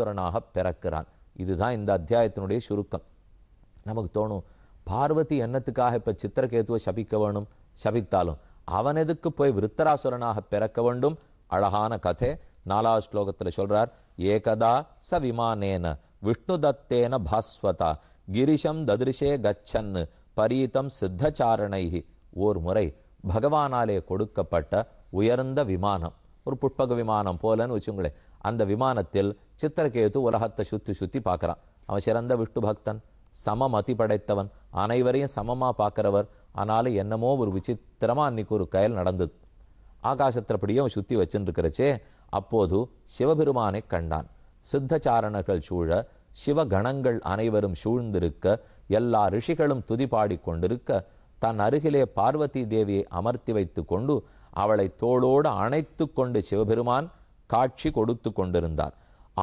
புத்திரனாக பிறக்கிறான் இதுதான் இந்த அத்தியாயத்தினுடைய சுருக்கம் நமக்கு தோணும் பார்வதி என்னத்துக்காக இப்போ சித்திரகேத்துவை சபிக்க வேணும் சபித்தாலும் அவன் எதுக்கு போய் விருத்தராசுரனாக பிறக்க வேண்டும் அழகான கதை நாலாவது ஸ்லோகத்தில் சொல்றார் ஏகதா ச விமானேன விஷ்ணு தத்தேன பாஸ்வதா கிரிஷம் ததிருஷே கச்சன் பரீதம் சித்தச்சாரணைகி ஓர் முறை பகவானாலே கொடுக்கப்பட்ட உயர்ந்த விமானம் ஒரு புட்பக விமானம் போலன்னு வச்சுங்களே அந்த விமானத்தில் சித்திரகேது உலகத்தை சுற்றி சுற்றி பார்க்குறான் அவன் சிறந்த விஷ்ணு பக்தன் சம மதி படைத்தவன் அனைவரையும் சமமாக பார்க்குறவர் ஆனாலும் என்னமோ ஒரு விசித்திரமாக அன்றைக்கி ஒரு கயல் நடந்தது ஆகாசத்திரப்படியும் அவன் சுற்றி வச்சுருக்கிறச்சே அப்போது சிவபெருமானை கண்டான் சித்தச்சாரணர்கள் சூழ சிவகணங்கள் அனைவரும் சூழ்ந்திருக்க எல்லா ரிஷிகளும் துதி கொண்டிருக்க தன் அருகிலே பார்வதி தேவியை அமர்த்தி வைத்து கொண்டு அவளை தோளோடு அணைத்து கொண்டு சிவபெருமான் காட்சி கொடுத்து கொண்டிருந்தார்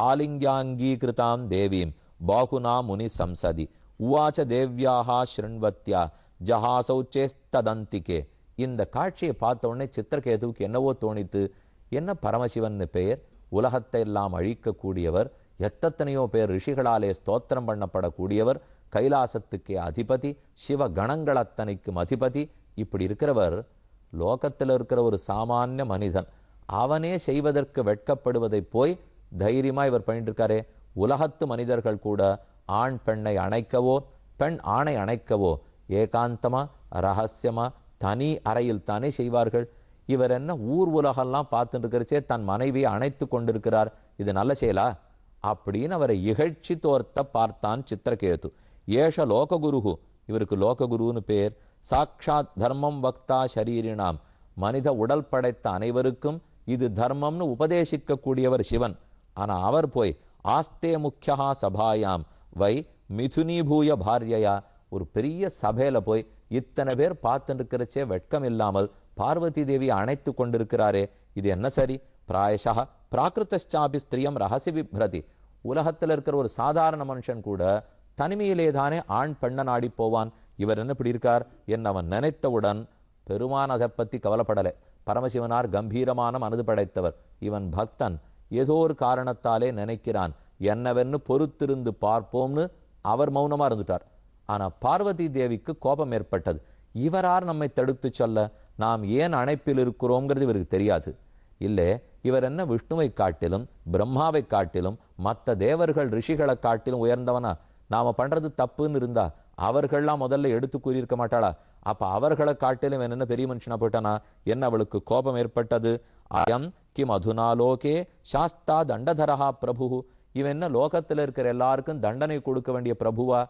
ஆலிங்காங்கீகிருதாம் தேவீம் பாகுனா முனி சம்சதி உவாச்ச தேவ்யாகா ஸ்ருண்வத்யா ஜஹாசௌச்சேஸ்ததந்திகே இந்த காட்சியை பார்த்த உடனே சித்திரகேதுவுக்கு என்னவோ தோணித்து என்ன பரமசிவன் பெயர் உலகத்தை எல்லாம் அழிக்கக்கூடியவர் எத்தனையோ பேர் ரிஷிகளாலே ஸ்தோத்திரம் பண்ணப்படக்கூடியவர் கைலாசத்துக்கே அதிபதி சிவ கணங்கள் அத்தனைக்கும் அதிபதி இப்படி இருக்கிறவர் லோகத்தில் இருக்கிற ஒரு சாமானிய மனிதன் அவனே செய்வதற்கு வெட்கப்படுவதைப் போய் தைரியமாக இவர் பண்ணிட்டு உலகத்து மனிதர்கள் கூட ஆண் பெண்ணை அணைக்கவோ பெண் ஆணை அணைக்கவோ ஏகாந்தமாக ரகசியமாக தனி அறையில் தானே செய்வார்கள் இவர் என்ன ஊர் உலகெல்லாம் பார்த்துட்டு இருக்கிறச்சே தன் மனைவியை அணைத்து கொண்டிருக்கிறார் இது நல்ல செயலா அப்படின்னு அவரை இகழ்ச்சி தோர்த்த பார்த்தான் சித்திரகேது ஏஷ லோககுருகு இவருக்கு லோககுருன்னு பேர் சாக்ஷாத் தர்மம் வக்தா ஷரீரினாம் மனித உடல் படைத்த அனைவருக்கும் இது தர்மம்னு உபதேசிக்கக்கூடியவர் சிவன் ஆனால் அவர் போய் ஆஸ்தே முக்கியா சபாயாம் வை பூய பாரியையா ஒரு பெரிய சபையில் போய் இத்தனை பேர் பார்த்துட்டு இருக்கிறச்சே வெட்கம் இல்லாமல் பார்வதி தேவி அணைத்து கொண்டிருக்கிறாரே இது என்ன சரி பிராயஷா பிராகிருத்தாபி ஸ்திரியம் ரகசி விப்ரதி உலகத்தில் இருக்கிற ஒரு சாதாரண மனுஷன் கூட தனிமையிலே தானே ஆண் பெண்ண நாடி போவான் இவர் என்ன இப்படி இருக்கார் என் அவன் நினைத்தவுடன் பெருமான் அதை பற்றி கவலைப்படலை பரமசிவனார் கம்பீரமான மனது படைத்தவர் இவன் பக்தன் ஏதோ ஒரு காரணத்தாலே நினைக்கிறான் என்னவென்னு பொறுத்திருந்து பார்ப்போம்னு அவர் மௌனமாக இருந்துட்டார் ஆனால் பார்வதி தேவிக்கு கோபம் ஏற்பட்டது இவரார் நம்மை தடுத்து சொல்ல நாம் ஏன் அணைப்பில் இருக்கிறோங்கிறது இவருக்கு தெரியாது இல்லை இவர் என்ன விஷ்ணுவை காட்டிலும் பிரம்மாவை காட்டிலும் மற்ற தேவர்கள் ரிஷிகளை காட்டிலும் உயர்ந்தவனா நாம் பண்ணுறது தப்புன்னு இருந்தால் அவர்கள்லாம் முதல்ல எடுத்து கூறியிருக்க மாட்டாளா அப்போ அவர்களை காட்டிலும் என்ன பெரிய மனுஷனாக போயிட்டானா என்ன அவளுக்கு கோபம் ஏற்பட்டது அயம் கிம் அதுனாலோகே சாஸ்தா தண்டதரஹா பிரபு இவன் என்ன லோகத்தில் இருக்கிற எல்லாருக்கும் தண்டனை கொடுக்க வேண்டிய பிரபுவா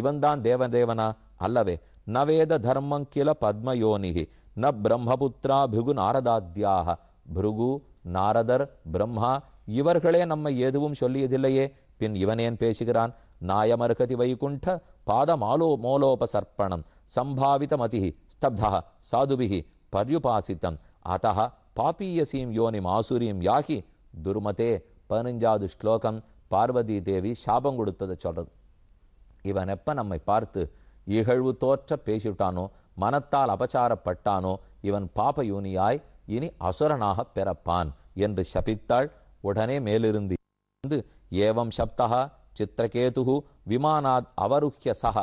இவன் தான் தேவனா அல்லவே நவேத தர்மம் கில பத்மயோனிகி ந பிரம்மபுத்ரா பிருகு நாரதாத்யாக பிருகு நாரதர் பிரம்மா இவர்களே நம்மை எதுவும் சொல்லியதில்லையே பின் இவனேன் பேசுகிறான் நாயமருகதி வைகுண்ட பாதமாலோ சம்பாவித சம்பாவிதமதி ஸ்தப்தா சாதுபிகி பர்யுபாசித்தம் அத்த பாப்பீயசீம் யோனி மாசுரியும் யாகி துர்மதே பதினஞ்சாவது ஸ்லோகம் பார்வதி தேவி சாபம் கொடுத்ததை சொல்றது இவன் எப்ப நம்மை பார்த்து இகழ்வு தோற்ற பேசிவிட்டானோ மனத்தால் அபச்சாரப்பட்டானோ இவன் பாப யூனியாய் இனி அசுரனாக பிறப்பான் என்று சபித்தாள் உடனே மேலிருந்து ஏவம் சப்தா சித்திரகேது விமானாத் அவருக்கிய சக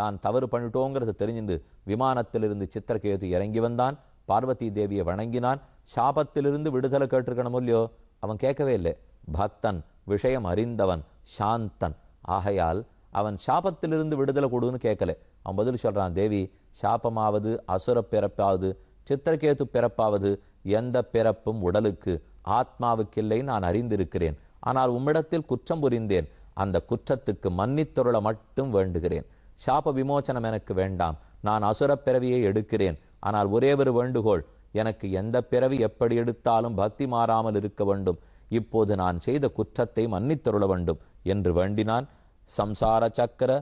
தான் தவறு பண்ணிட்டோங்கிறது தெரிஞ்சிருந்து விமானத்திலிருந்து சித்திரகேது இறங்கி வந்தான் பார்வதி தேவியை வணங்கினான் சாபத்திலிருந்து விடுதலை கேட்டிருக்கணும் இல்லையோ அவன் கேட்கவே இல்லை பக்தன் விஷயம் அறிந்தவன் சாந்தன் ஆகையால் அவன் சாபத்திலிருந்து விடுதலை கொடுன்னு கேட்கல அவன் பதில் சொல்கிறான் தேவி சாபமாவது அசுர பிறப்பாவது சித்திரகேத்து பிறப்பாவது எந்த பிறப்பும் உடலுக்கு ஆத்மாவுக்கில்லை நான் அறிந்திருக்கிறேன் ஆனால் உம்மிடத்தில் குற்றம் புரிந்தேன் அந்த குற்றத்துக்கு மன்னித்தொருள மட்டும் வேண்டுகிறேன் சாப விமோச்சனம் எனக்கு வேண்டாம் நான் அசுரப் பிறவியை எடுக்கிறேன் ஆனால் ஒரே ஒரு வேண்டுகோள் எனக்கு எந்த பிறவி எப்படி எடுத்தாலும் பக்தி மாறாமல் இருக்க வேண்டும் இப்போது நான் செய்த குற்றத்தை மன்னித்தருள வேண்டும் என்று வேண்டினான் சம்சார சக்கர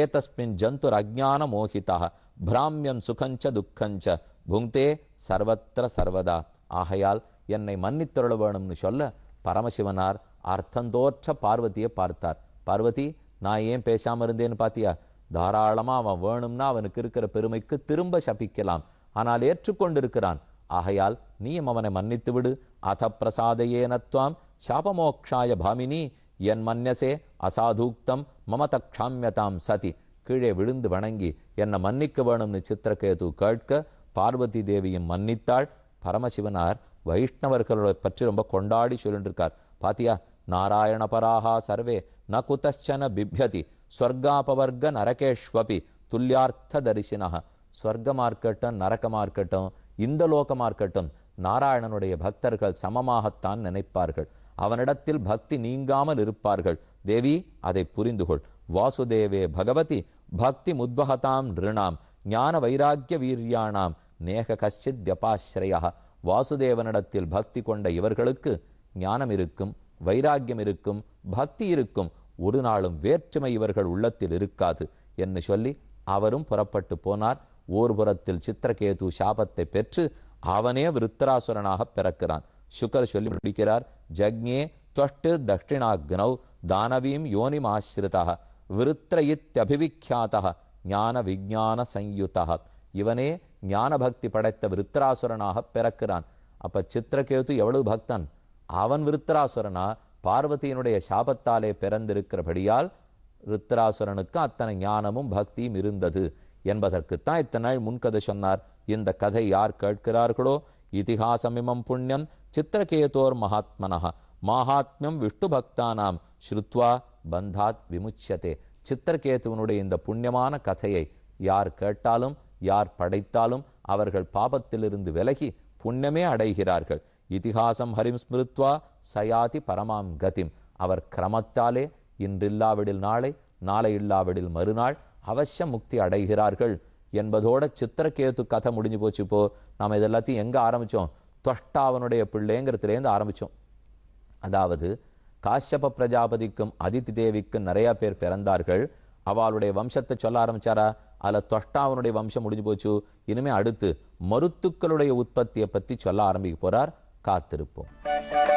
ஏதஸ்மின் ஜந்துர் அஜான மோகிதாக பிராமியம் சுகஞ்ச துக்கஞ்ச புங்கே சர்வத்திர சர்வதா ஆகையால் என்னை மன்னித்தருள வேணும்னு சொல்ல பரமசிவனார் அர்த்தந்தோற்ற பார்வதியை பார்த்தார் பார்வதி நான் ஏன் பேசாமல் இருந்தேன்னு பாத்தியா தாராளமாக அவன் வேணும்னா அவனுக்கு இருக்கிற பெருமைக்கு திரும்ப சபிக்கலாம் ஆனால் ஏற்றுக்கொண்டிருக்கிறான் ஆகையால் நீயும் அவனை மன்னித்து விடு அத பிரசாதையேனத்வாம் சாபமோக்ஷாய பாமினி என் மன்னசே அசாதூக்தம் மமதக்ஷாமியதாம் சதி கீழே விழுந்து வணங்கி என்னை மன்னிக்க வேணும்னு சித்திரகேது கேட்க பார்வதி தேவியும் மன்னித்தாள் பரமசிவனார் வைஷ்ணவர்களை பற்றி ரொம்ப கொண்டாடி சொல்லிட்டு இருக்கார் பாத்தியா नारायणपराः सर्वे न कुतश्चन बिभ्यति ஸ்வர்காபவர்க துல்லியார்த்த தரிசினக ஸ்வர்க்கமாக இருக்கட்டும் நரக்கமாக இருக்கட்டும் இந்த லோகமாக இருக்கட்டும் நாராயணனுடைய பக்தர்கள் சமமாகத்தான் நினைப்பார்கள் அவனிடத்தில் பக்தி நீங்காமல் இருப்பார்கள் தேவி அதை புரிந்துகொள் வாசுதேவே பகவதி பக்தி முத்பகதாம் நிருணாம் ஞான வைராக்கிய வீரியானாம் நேக கஷ்டித் வியபாஸ்ரயா வாசுதேவனிடத்தில் பக்தி கொண்ட இவர்களுக்கு ஞானம் இருக்கும் வைராக்கியம் இருக்கும் பக்தி இருக்கும் ஒரு நாளும் வேற்றுமை இவர்கள் உள்ளத்தில் இருக்காது என்று சொல்லி அவரும் புறப்பட்டு போனார் ஓர்புறத்தில் சித்திரகேது சாபத்தை பெற்று அவனே விருத்தராசுரனாக பிறக்கிறான் சுக்கர் சொல்லி முடிக்கிறார் ஜக்ஞே தொஷ்டு தட்சிணாக்னவ் தானவீம் யோனிம் ஆசிரிதா விருத்திரயித்யபிவிக்யாத்தா ஞான விஜான சயுத்தா இவனே ஞான பக்தி படைத்த விருத்தராசுரனாக பிறக்கிறான் அப்ப சித்திரகேது எவ்வளவு பக்தன் அவன் விருத்தராசுரனா பார்வதியினுடைய சாபத்தாலே பிறந்திருக்கிறபடியால் ருத்ராசுரனுக்கு அத்தனை ஞானமும் பக்தியும் இருந்தது என்பதற்குத்தான் இத்தனை நாள் முன்கதை சொன்னார் இந்த கதை யார் கேட்கிறார்களோ இதிகாசமிமம் புண்ணியம் சித்திரகேதோர் மகாத்மனஹ மகாத்மியம் விஷ்ணு பக்தானாம் ஸ்ருத்வா பந்தாத் விமுச்சியதே சித்திரகேதுவனுடைய இந்த புண்ணியமான கதையை யார் கேட்டாலும் யார் படைத்தாலும் அவர்கள் பாபத்திலிருந்து விலகி புண்ணியமே அடைகிறார்கள் இதிகாசம் ஹரிம் ஸ்மிருத்வா சயாதி பரமாம் கதிம் அவர் கிரமத்தாலே இன்றில்லாவிடில் நாளை நாளை இல்லாவிடில் மறுநாள் அவசியம் முக்தி அடைகிறார்கள் என்பதோட சித்திரக்கேத்து கதை முடிஞ்சு போச்சு இப்போ நாம் இதெல்லாத்தையும் எங்கே ஆரம்பித்தோம் தொஷ்டாவனுடைய பிள்ளைங்கிறதுலேருந்து ஆரம்பித்தோம் அதாவது காஷ்யப பிரஜாபதிக்கும் அதித்தி தேவிக்கும் நிறையா பேர் பிறந்தார்கள் அவளுடைய வம்சத்தை சொல்ல ஆரம்பிச்சாரா அதில் தொஷ்டாவனுடைய வம்சம் முடிஞ்சு போச்சு இனிமேல் அடுத்து மருத்துக்களுடைய உற்பத்தியை பற்றி சொல்ல ஆரம்பிக்க போகிறார் காத்திருப்போம்